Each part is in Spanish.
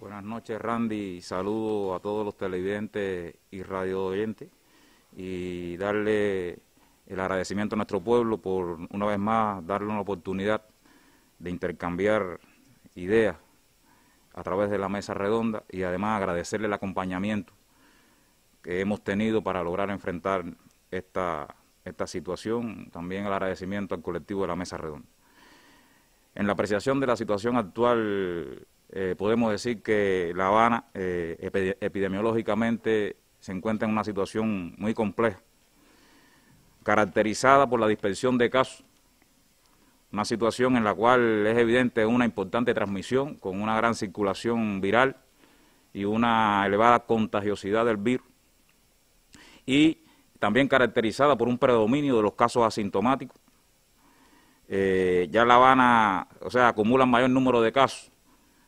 Buenas noches, Randy. Saludo a todos los televidentes y radio oyentes y darle el agradecimiento a nuestro pueblo por una vez más darle una oportunidad de intercambiar ideas a través de la mesa redonda y además agradecerle el acompañamiento que hemos tenido para lograr enfrentar esta, esta situación, también el agradecimiento al colectivo de la mesa redonda. En la apreciación de la situación actual eh, podemos decir que La Habana eh, epidemiológicamente se encuentra en una situación muy compleja, caracterizada por la dispersión de casos, una situación en la cual es evidente una importante transmisión con una gran circulación viral y una elevada contagiosidad del virus, y también caracterizada por un predominio de los casos asintomáticos. Eh, ya La Habana, o sea, acumula mayor número de casos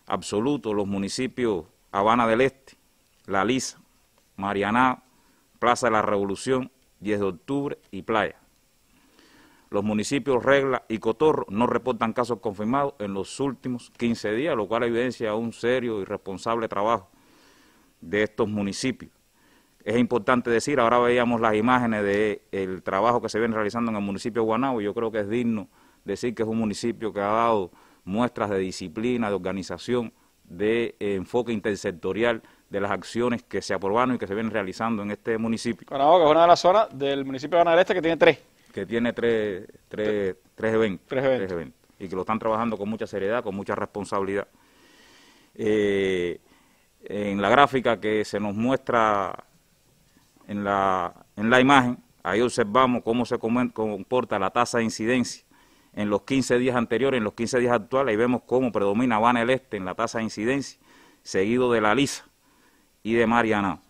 absoluto los municipios Habana del Este, La Lisa, Marianá, Plaza de la Revolución, 10 de Octubre y Playa. Los municipios Regla y Cotorro no reportan casos confirmados en los últimos 15 días, lo cual evidencia un serio y responsable trabajo de estos municipios. Es importante decir, ahora veíamos las imágenes del trabajo que se viene realizando en el municipio de y yo creo que es digno decir que es un municipio que ha dado muestras de disciplina, de organización, de eh, enfoque intersectorial de las acciones que se aprobaron y que se vienen realizando en este municipio. Guanajuato es una de las zonas del municipio de Granada este que tiene tres. Que tiene tres, tres, tres, eventos, tres, eventos. Y que lo están trabajando con mucha seriedad, con mucha responsabilidad. Eh, en la gráfica que se nos muestra en la imagen, ahí observamos cómo se comporta la tasa de incidencia en los 15 días anteriores, en los 15 días actuales, ahí vemos cómo predomina Habana el Este en la tasa de incidencia, seguido de la Lisa y de Mariana.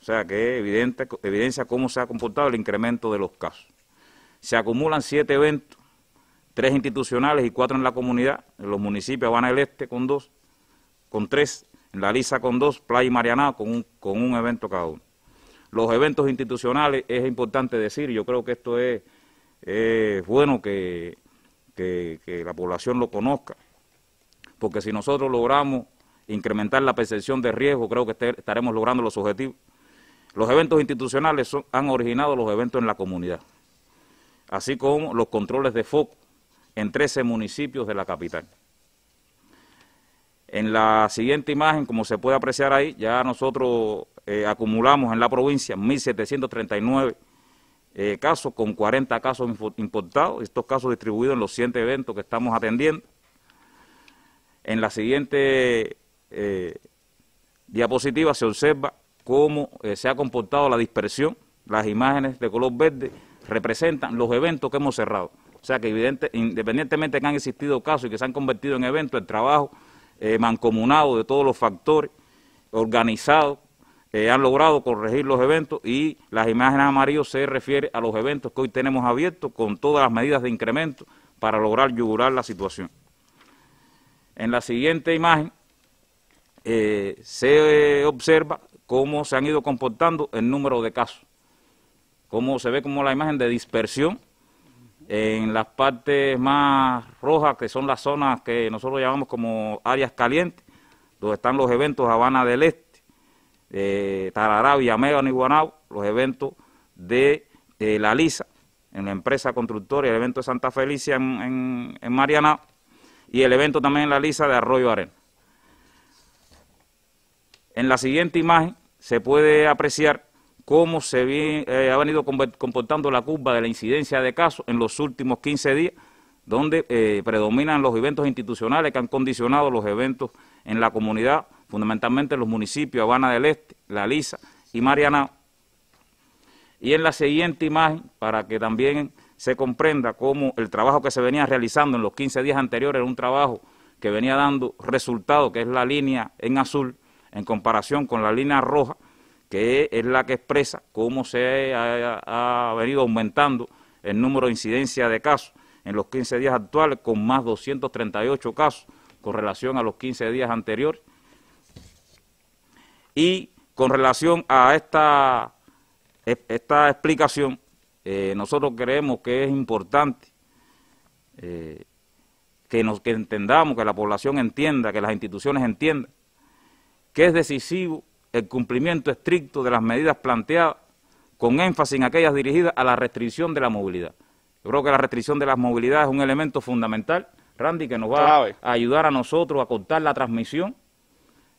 O sea que evidente, evidencia cómo se ha comportado el incremento de los casos. Se acumulan siete eventos, tres institucionales y cuatro en la comunidad, en los municipios Habana el Este con dos, con tres, en la Lisa con dos, Playa y Mariana con un, con un evento cada uno. Los eventos institucionales es importante decir, yo creo que esto es bueno que que, la población lo conozca, porque si nosotros logramos incrementar la percepción de riesgo, creo que este, estaremos logrando los objetivos. Los eventos institucionales han originado los eventos en la comunidad, así como los controles de foco en 13 municipios de la capital. En la siguiente imagen, como se puede apreciar ahí, ya nosotros eh, acumulamos en la provincia 1.739 eh, casos, con 40 casos importados, estos casos distribuidos en los siete eventos que estamos atendiendo. En la siguiente eh, diapositiva se observa cómo eh, se ha comportado la dispersión. Las imágenes de color verde representan los eventos que hemos cerrado. O sea que evidente, independientemente que han existido casos y que se han convertido en eventos, el trabajo eh, mancomunado de todos los factores, organizados han logrado corregir los eventos y las imágenes amarillas se refiere a los eventos que hoy tenemos abiertos con todas las medidas de incremento para lograr yugurar la situación. En la siguiente imagen eh, se observa cómo se han ido comportando el número de casos, cómo se ve como la imagen de dispersión en las partes más rojas, que son las zonas que nosotros llamamos como áreas calientes, donde están los eventos Habana del Este, eh, Tararau y Amega, y los eventos de eh, La Lisa, en la empresa constructora, el evento de Santa Felicia en, en, Mariana, y el evento también en La Lisa de Arroyo Arena. En la siguiente imagen se puede apreciar cómo se eh, ha venido comportando la curva de la incidencia de casos en los últimos 15 días, donde eh, predominan los eventos institucionales que han condicionado los eventos en la comunidad fundamentalmente los municipios Habana del Este, La Lisa y Mariana. Y en la siguiente imagen, para que también se comprenda cómo el trabajo que se venía realizando en los 15 días anteriores era un trabajo que venía dando resultado, que es la línea en azul, en comparación con la línea roja, que es la que expresa cómo se ha, ha venido aumentando el número de incidencia de casos en los 15 días actuales, con más 238 casos con relación a los 15 días anteriores y con relación a esta, e, esta explicación, eh, nosotros creemos que es importante eh, que, nos, entendamos, que la población entienda, que las instituciones entiendan, que es decisivo el cumplimiento estricto de las medidas planteadas, con énfasis en aquellas dirigidas a la restricción de la movilidad. Yo creo que la restricción de la movilidad es un elemento fundamental, Randy, que nos va a ayudar a nosotros a cortar la transmisión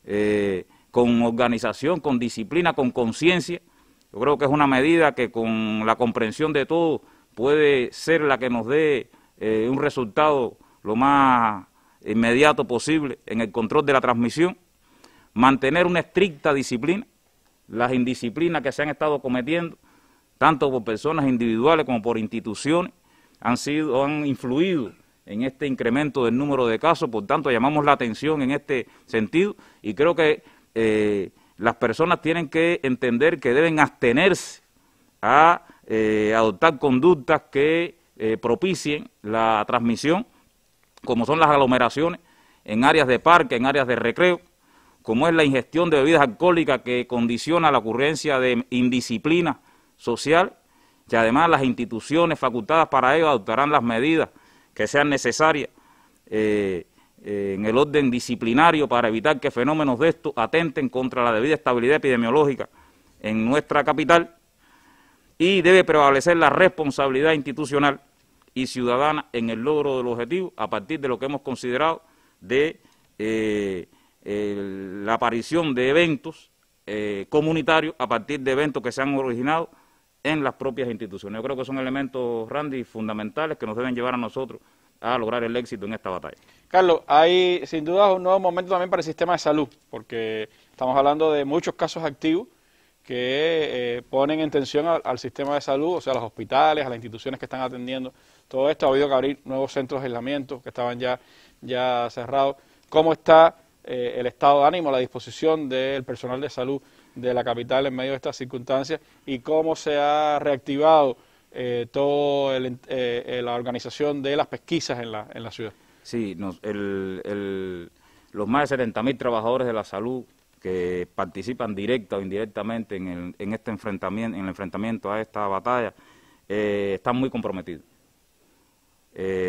eh, con organización, con disciplina, con conciencia. Yo creo que es una medida que con la comprensión de todos puede ser la que nos dé eh, un resultado lo más inmediato posible en el control de la transmisión, mantener una estricta disciplina, las indisciplinas que se han estado cometiendo, tanto por personas individuales como por instituciones, han, sido, han influido en este incremento del número de casos, por tanto llamamos la atención en este sentido y creo que eh, las personas tienen que entender que deben abstenerse a eh, adoptar conductas que eh, propicien la transmisión, como son las aglomeraciones en áreas de parque, en áreas de recreo, como es la ingestión de bebidas alcohólicas que condiciona la ocurrencia de indisciplina social, y además las instituciones facultadas para ello adoptarán las medidas que sean necesarias eh, en el orden disciplinario para evitar que fenómenos de estos atenten contra la debida estabilidad epidemiológica en nuestra capital y debe prevalecer la responsabilidad institucional y ciudadana en el logro del objetivo a partir de lo que hemos considerado de eh, la aparición de eventos eh, comunitarios a partir de eventos que se han originado en las propias instituciones. Yo creo que son elementos, Randy, fundamentales que nos deben llevar a nosotros a lograr el éxito en esta batalla. Carlos, hay sin duda un nuevo momento también para el sistema de salud, porque estamos hablando de muchos casos activos que eh, ponen en tensión al, sistema de salud, o sea, a los hospitales, a las instituciones que están atendiendo todo esto. Ha habido que abrir nuevos centros de aislamiento que estaban ya, ya cerrados. ¿Cómo está eh, el estado de ánimo, la disposición del personal de salud de la capital en medio de estas circunstancias y cómo se ha reactivado? eh, toda eh, eh, la organización de las pesquisas en la, en la ciudad. Sí, los más de 70.000 trabajadores de la salud que participan directa o indirectamente en, el, en este enfrentamiento, en el enfrentamiento a esta batalla, eh, están muy comprometidos.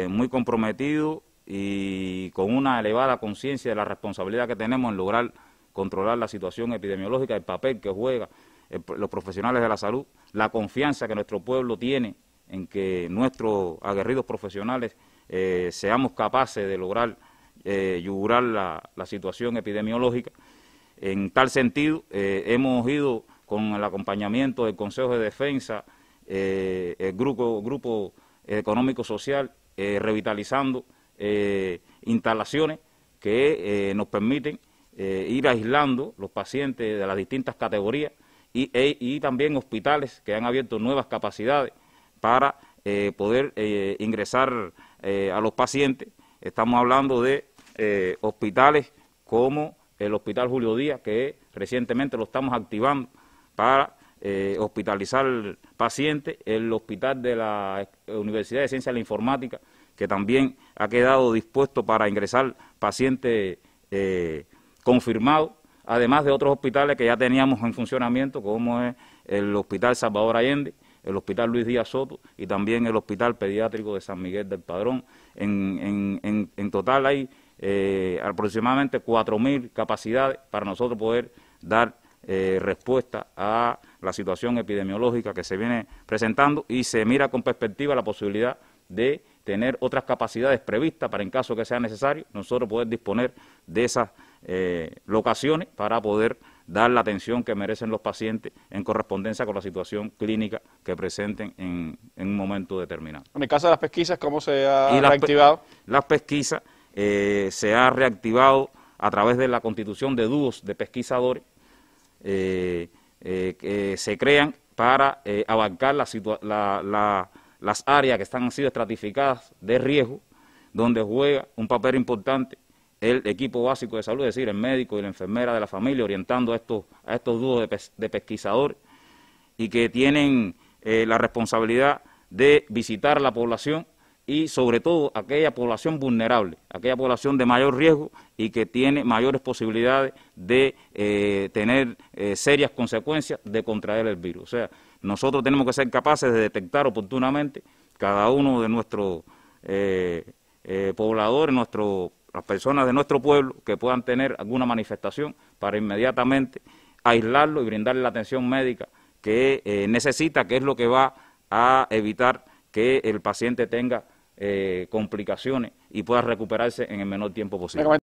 muy comprometidos y con una elevada conciencia de la responsabilidad que tenemos en lograr controlar la situación epidemiológica, el papel que juega eh, los profesionales de la salud, la confianza que nuestro pueblo tiene en que nuestros aguerridos profesionales eh, seamos capaces de lograr eh, yugurar la, situación epidemiológica. En tal sentido, hemos ido con el acompañamiento del Consejo de Defensa, el grupo, grupo Económico Social, revitalizando instalaciones que nos permiten ir aislando los pacientes de las distintas categorías e, y, también hospitales que han abierto nuevas capacidades para eh, poder eh, ingresar eh, a los pacientes. Estamos hablando de hospitales como el Hospital Julio Díaz, que recientemente lo estamos activando para hospitalizar pacientes, el Hospital de la Universidad de Ciencias de la Informática, que también ha quedado dispuesto para ingresar pacientes confirmados además de otros hospitales que ya teníamos en funcionamiento, como es el Hospital Salvador Allende, el Hospital Luis Díaz Soto y también el Hospital Pediátrico de San Miguel del Padrón. En, total hay eh, aproximadamente 4.000 capacidades para nosotros poder dar eh, respuesta a la situación epidemiológica que se viene presentando y se mira con perspectiva la posibilidad de tener otras capacidades previstas para en caso que sea necesario nosotros poder disponer de esas eh, locaciones para poder dar la atención que merecen los pacientes en correspondencia con la situación clínica que presenten en, un momento determinado. En el caso de las pesquisas, ¿cómo se ha reactivado? Las, pesquisas eh, se ha reactivado a través de la constitución de dúos de pesquisadores eh, que se crean para abarcar la, la, la las áreas que están sido estratificadas de riesgo, donde juega un papel importante el equipo básico de salud, es decir, el médico y la enfermera de la familia, orientando a estos, a estos dúos de, pesquisadores y que tienen eh, la responsabilidad de visitar la población y sobre todo aquella población vulnerable, aquella población de mayor riesgo y que tiene mayores posibilidades de eh, tener eh, serias consecuencias de contraer el virus. Nosotros tenemos que ser capaces de detectar oportunamente cada uno de nuestros eh, eh, pobladores, nuestro, las personas de nuestro pueblo que puedan tener alguna manifestación para inmediatamente aislarlo y brindarle la atención médica que eh, necesita, que es lo que va a evitar que el paciente tenga complicaciones y pueda recuperarse en el menor tiempo posible.